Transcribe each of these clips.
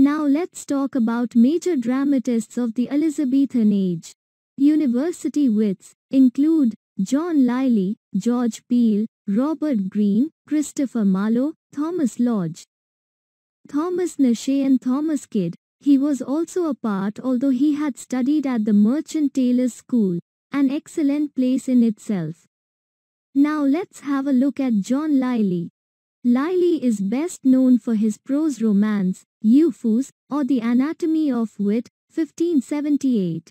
Now let's talk about major dramatists of the Elizabethan age. University wits include John Lyly, George Peele, Robert Greene, Christopher Marlowe, Thomas Lodge, Thomas Nashe and Thomas Kidd. He was also a part although he had studied at the Merchant Taylors' School, an excellent place in itself. Now let's have a look at John Lyly. Lily is best known for his prose romance, Euphus, or The Anatomy of Wit, 1578.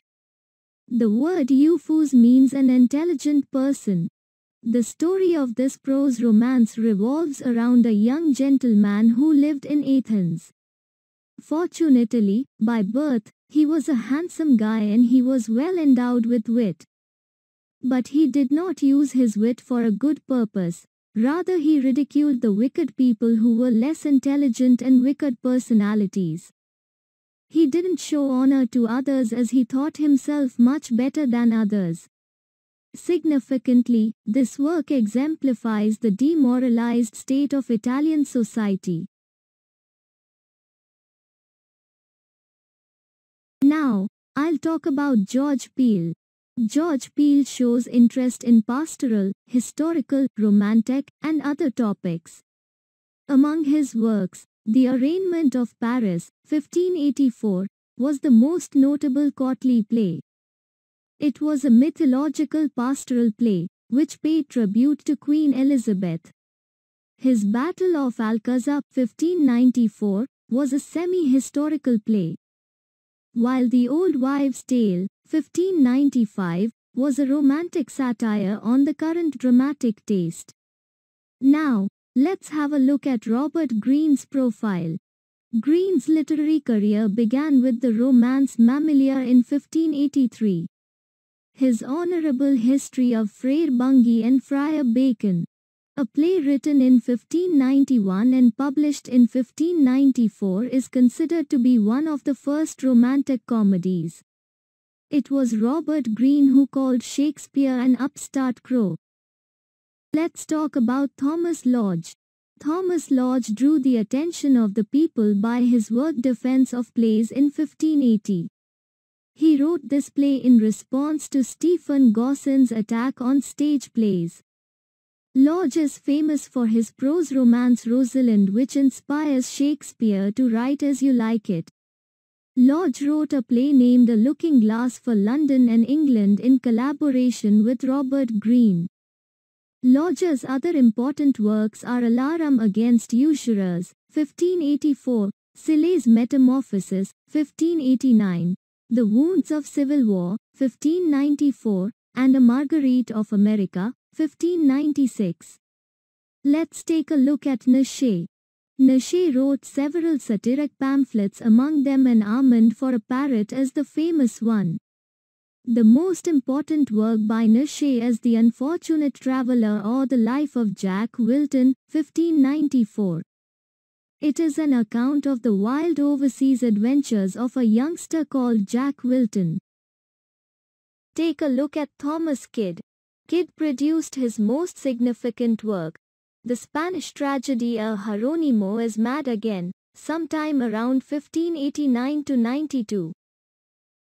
The word Euphus means an intelligent person. The story of this prose romance revolves around a young gentleman who lived in Athens. Fortunately, by birth, he was a handsome guy and he was well endowed with wit. But he did not use his wit for a good purpose, Rather he ridiculed the wicked people who were less intelligent and wicked personalities. He didn't show honor to others as he thought himself much better than others. Significantly, this work exemplifies the demoralized state of Italian society. Now, I'll talk about George Peel. George Peel shows interest in pastoral, historical, romantic, and other topics. Among his works, The Arraignment of Paris, 1584, was the most notable courtly play. It was a mythological pastoral play, which paid tribute to Queen Elizabeth. His Battle of Alcazar, 1594, was a semi-historical play. While The Old Wives' Tale, 1595, was a romantic satire on the current dramatic taste. Now, let's have a look at Robert Greene's profile. Greene's literary career began with the romance Mammalia in 1583. His Honorable History of Frere Bungay and Friar Bacon, a play written in 1591 and published in 1594 is considered to be one of the first romantic comedies. It was Robert Greene who called Shakespeare an upstart crow. Let's talk about Thomas Lodge. Thomas Lodge drew the attention of the people by his work Defense of Plays in 1580. He wrote this play in response to Stephen Gosson's attack on stage plays. Lodge is famous for his prose romance Rosalind which inspires Shakespeare to write as you like it. Lodge wrote a play named A Looking Glass for London and England in collaboration with Robert Greene. Lodge's other important works are Alarum Against Usurers, 1584, Sile's Metamorphosis, 1589, The Wounds of Civil War, 1594, and A Marguerite of America, 1596. Let's take a look at Niche. Nashi wrote several satiric pamphlets among them An Almond for a Parrot is the famous one. The most important work by Nashi is The Unfortunate Traveller or The Life of Jack Wilton, 1594. It is an account of the wild overseas adventures of a youngster called Jack Wilton. Take a look at Thomas Kidd. Kidd produced his most significant work, the Spanish tragedy of Jerónimo is mad again, sometime around 1589-92.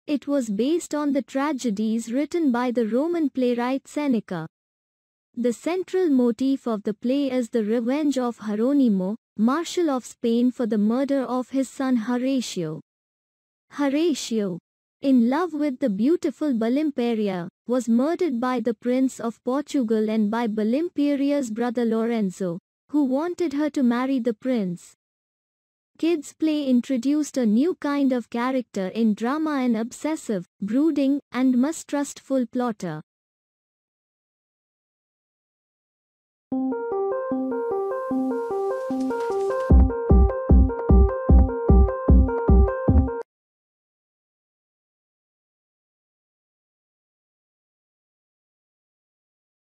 It was based on the tragedies written by the Roman playwright Seneca. The central motif of the play is the revenge of Jerónimo, Marshal of Spain for the murder of his son Horatio. Horatio, in love with the beautiful Balimperia, was murdered by the Prince of Portugal and by Balimperia's brother Lorenzo, who wanted her to marry the prince. Kids Play introduced a new kind of character in drama an obsessive, brooding, and mistrustful plotter.